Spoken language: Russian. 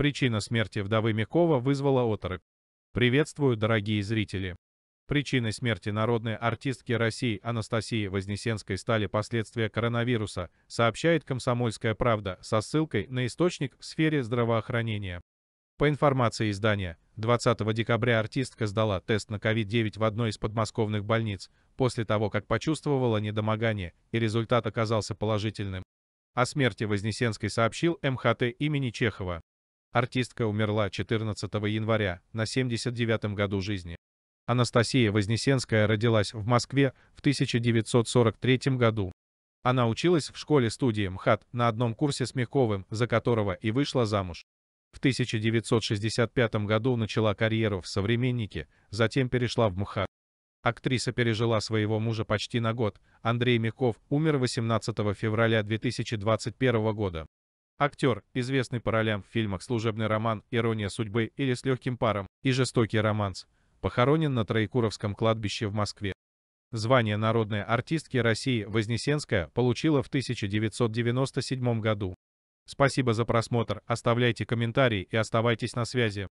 Причина смерти вдовы Мякова вызвала оторопь. Приветствую, дорогие зрители. Причиной смерти народной артистки России Анастасии Вознесенской стали последствия коронавируса, сообщает «Комсомольская правда» со ссылкой на источник в сфере здравоохранения. По информации издания, 20 декабря артистка сдала тест на COVID-9 в одной из подмосковных больниц, после того, как почувствовала недомогание, и результат оказался положительным. О смерти Вознесенской сообщил МХТ имени Чехова. Артистка умерла 14 января на 79 году жизни. Анастасия Вознесенская родилась в Москве в 1943 году. Она училась в школе-студии МХАТ на одном курсе с Мягковым, за которого и вышла замуж. В 1965 году начала карьеру в «Современнике», затем перешла в МХАТ. Актриса пережила своего мужа почти на год. Андрей Мягков умер 18 февраля 2021 года. Актер, известный по ролям в фильмах «Служебный роман», «Ирония судьбы» или «С легким паром» и «Жестокий романс», похоронен на Троекуровском кладбище в Москве. Звание народной артистки России Вознесенская получила в 1997 году. Спасибо за просмотр, оставляйте комментарии и оставайтесь на связи.